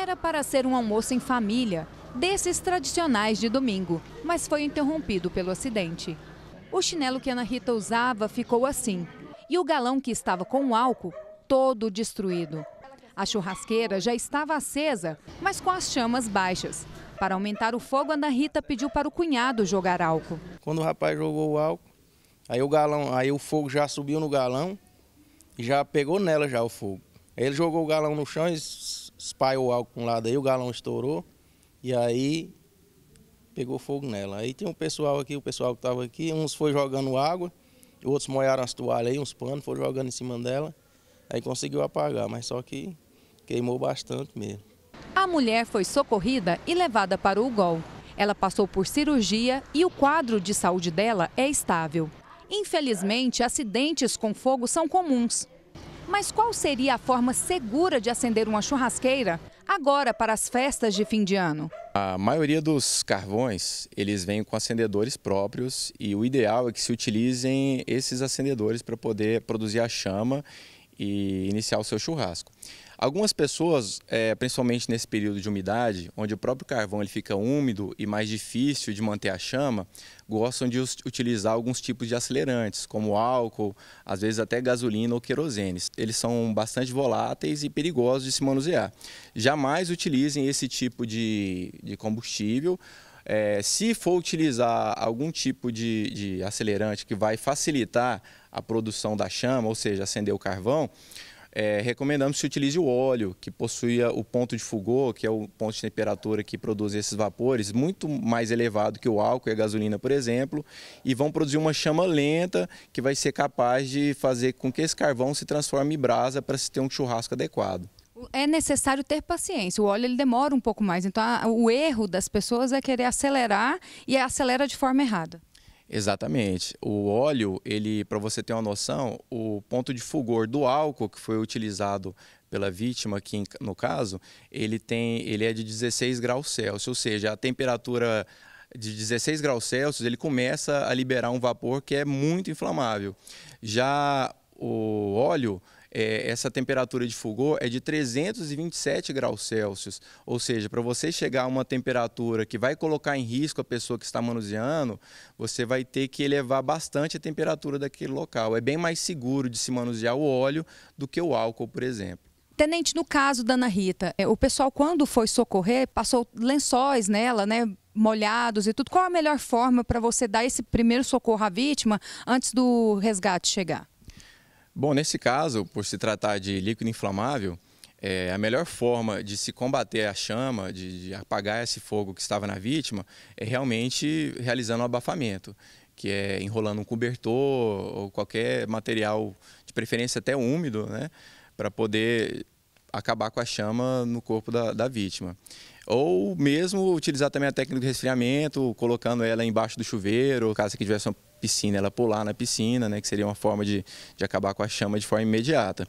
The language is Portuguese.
Era para ser um almoço em família, desses tradicionais de domingo, mas foi interrompido pelo acidente. O chinelo que Ana Rita usava ficou assim, e o galão que estava com o álcool, todo destruído. A churrasqueira já estava acesa, mas com as chamas baixas. Para aumentar o fogo, Ana Rita pediu para o cunhado jogar álcool. Quando o rapaz jogou o álcool, aí o galão, aí o fogo já subiu no galão e já pegou nela já o fogo. Aí ele jogou o galão no chão e espalhou algo para um lado aí, o galão estourou e aí pegou fogo nela. Aí tem um pessoal aqui, o pessoal que estava aqui, uns foi jogando água, outros molharam as toalhas aí, uns panos, foram jogando em cima dela, aí conseguiu apagar, mas só que queimou bastante mesmo. A mulher foi socorrida e levada para o UGOL. Ela passou por cirurgia e o quadro de saúde dela é estável. Infelizmente, acidentes com fogo são comuns. Mas qual seria a forma segura de acender uma churrasqueira agora para as festas de fim de ano? A maioria dos carvões, eles vêm com acendedores próprios e o ideal é que se utilizem esses acendedores para poder produzir a chama e iniciar o seu churrasco. Algumas pessoas, é, principalmente nesse período de umidade, onde o próprio carvão ele fica úmido e mais difícil de manter a chama, gostam de utilizar alguns tipos de acelerantes, como álcool, às vezes até gasolina ou querosene. Eles são bastante voláteis e perigosos de se manusear. Jamais utilizem esse tipo de, de combustível. É, se for utilizar algum tipo de, de acelerante que vai facilitar a produção da chama, ou seja, acender o carvão, é, recomendamos que se utilize o óleo, que possuía o ponto de Foucault, que é o ponto de temperatura que produz esses vapores, muito mais elevado que o álcool e a gasolina, por exemplo, e vão produzir uma chama lenta que vai ser capaz de fazer com que esse carvão se transforme em brasa para se ter um churrasco adequado. É necessário ter paciência. O óleo ele demora um pouco mais. Então, a, o erro das pessoas é querer acelerar e acelera de forma errada. Exatamente. O óleo, ele, para você ter uma noção, o ponto de fulgor do álcool que foi utilizado pela vítima aqui no caso, ele tem, ele é de 16 graus Celsius, ou seja, a temperatura de 16 graus Celsius, ele começa a liberar um vapor que é muito inflamável. Já o óleo é, essa temperatura de fogo é de 327 graus Celsius. Ou seja, para você chegar a uma temperatura que vai colocar em risco a pessoa que está manuseando, você vai ter que elevar bastante a temperatura daquele local. É bem mais seguro de se manusear o óleo do que o álcool, por exemplo. Tenente, no caso da Ana Rita, é, o pessoal, quando foi socorrer, passou lençóis nela, né? Molhados e tudo. Qual a melhor forma para você dar esse primeiro socorro à vítima antes do resgate chegar? Bom, nesse caso, por se tratar de líquido inflamável, é, a melhor forma de se combater a chama, de, de, apagar esse fogo que estava na vítima, é realmente realizando um abafamento, que é enrolando um cobertor ou qualquer material, de preferência até úmido, né, para poder acabar com a chama no corpo da, da vítima. Ou mesmo utilizar também a técnica de resfriamento, colocando ela embaixo do chuveiro, caso que tivesse uma piscina, ela pular na piscina, né, que seria uma forma de, de acabar com a chama de forma imediata.